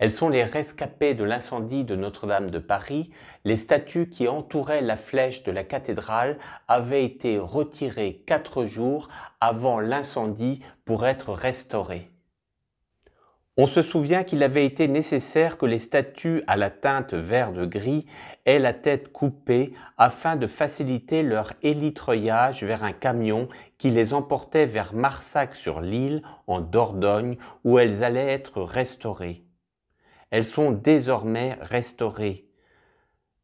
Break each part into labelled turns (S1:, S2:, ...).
S1: Elles sont les rescapées de l'incendie de Notre-Dame de Paris. Les statues qui entouraient la flèche de la cathédrale avaient été retirées quatre jours avant l'incendie pour être restaurées. On se souvient qu'il avait été nécessaire que les statues à la teinte vert gris aient la tête coupée afin de faciliter leur élitreillage vers un camion qui les emportait vers Marsac sur l'île en Dordogne où elles allaient être restaurées elles sont désormais restaurées.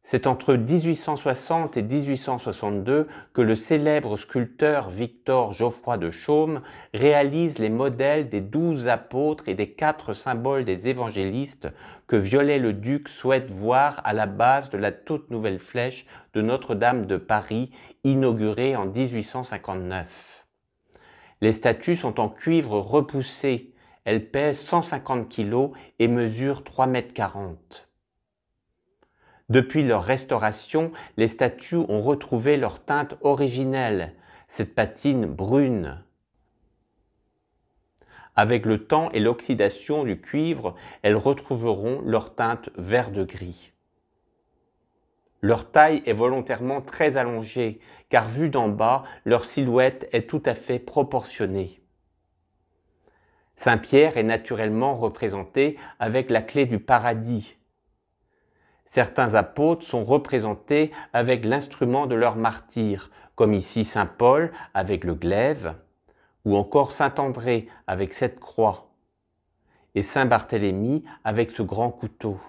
S1: C'est entre 1860 et 1862 que le célèbre sculpteur Victor Geoffroy de Chaume réalise les modèles des douze apôtres et des quatre symboles des évangélistes que Viollet-le-Duc souhaite voir à la base de la toute nouvelle flèche de Notre-Dame de Paris, inaugurée en 1859. Les statues sont en cuivre repoussé, elle pèse 150 kg et mesure 3,40 m. Depuis leur restauration, les statues ont retrouvé leur teinte originelle, cette patine brune. Avec le temps et l'oxydation du cuivre, elles retrouveront leur teinte vert de gris. Leur taille est volontairement très allongée, car vue d'en bas, leur silhouette est tout à fait proportionnée. Saint Pierre est naturellement représenté avec la clé du paradis. Certains apôtres sont représentés avec l'instrument de leur martyr, comme ici Saint Paul avec le glaive, ou encore Saint André avec cette croix, et Saint Barthélemy avec ce grand couteau.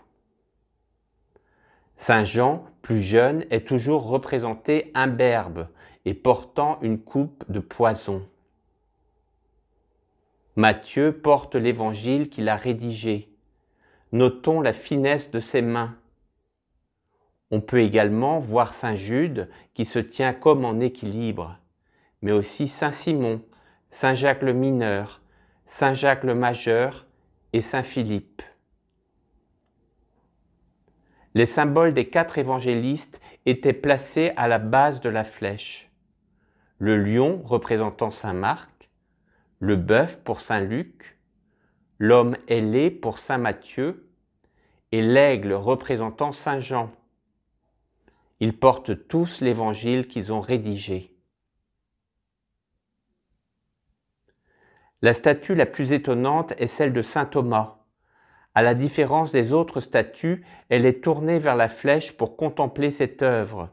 S1: Saint Jean, plus jeune, est toujours représenté imberbe et portant une coupe de poison. Matthieu porte l'évangile qu'il a rédigé. Notons la finesse de ses mains. On peut également voir Saint Jude qui se tient comme en équilibre, mais aussi Saint Simon, Saint Jacques le Mineur, Saint Jacques le Majeur et Saint Philippe. Les symboles des quatre évangélistes étaient placés à la base de la flèche. Le lion représentant Saint Marc, le bœuf pour Saint Luc, l'homme ailé pour Saint Matthieu et l'aigle représentant Saint Jean. Ils portent tous l'évangile qu'ils ont rédigé. La statue la plus étonnante est celle de Saint Thomas. À la différence des autres statues, elle est tournée vers la flèche pour contempler cette œuvre.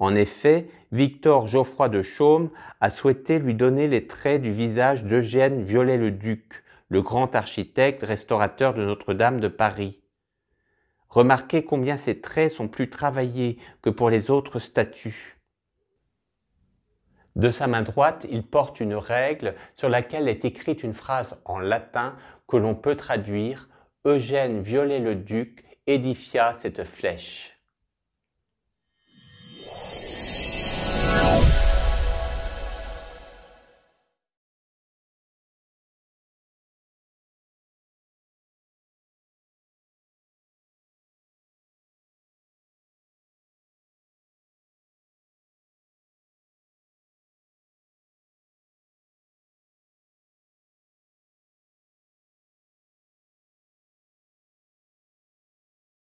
S1: En effet, Victor Geoffroy de Chaume a souhaité lui donner les traits du visage d'Eugène Viollet-le-Duc, le grand architecte restaurateur de Notre-Dame de Paris. Remarquez combien ces traits sont plus travaillés que pour les autres statues. De sa main droite, il porte une règle sur laquelle est écrite une phrase en latin que l'on peut traduire Eugène Viollet-le-Duc édifia cette flèche.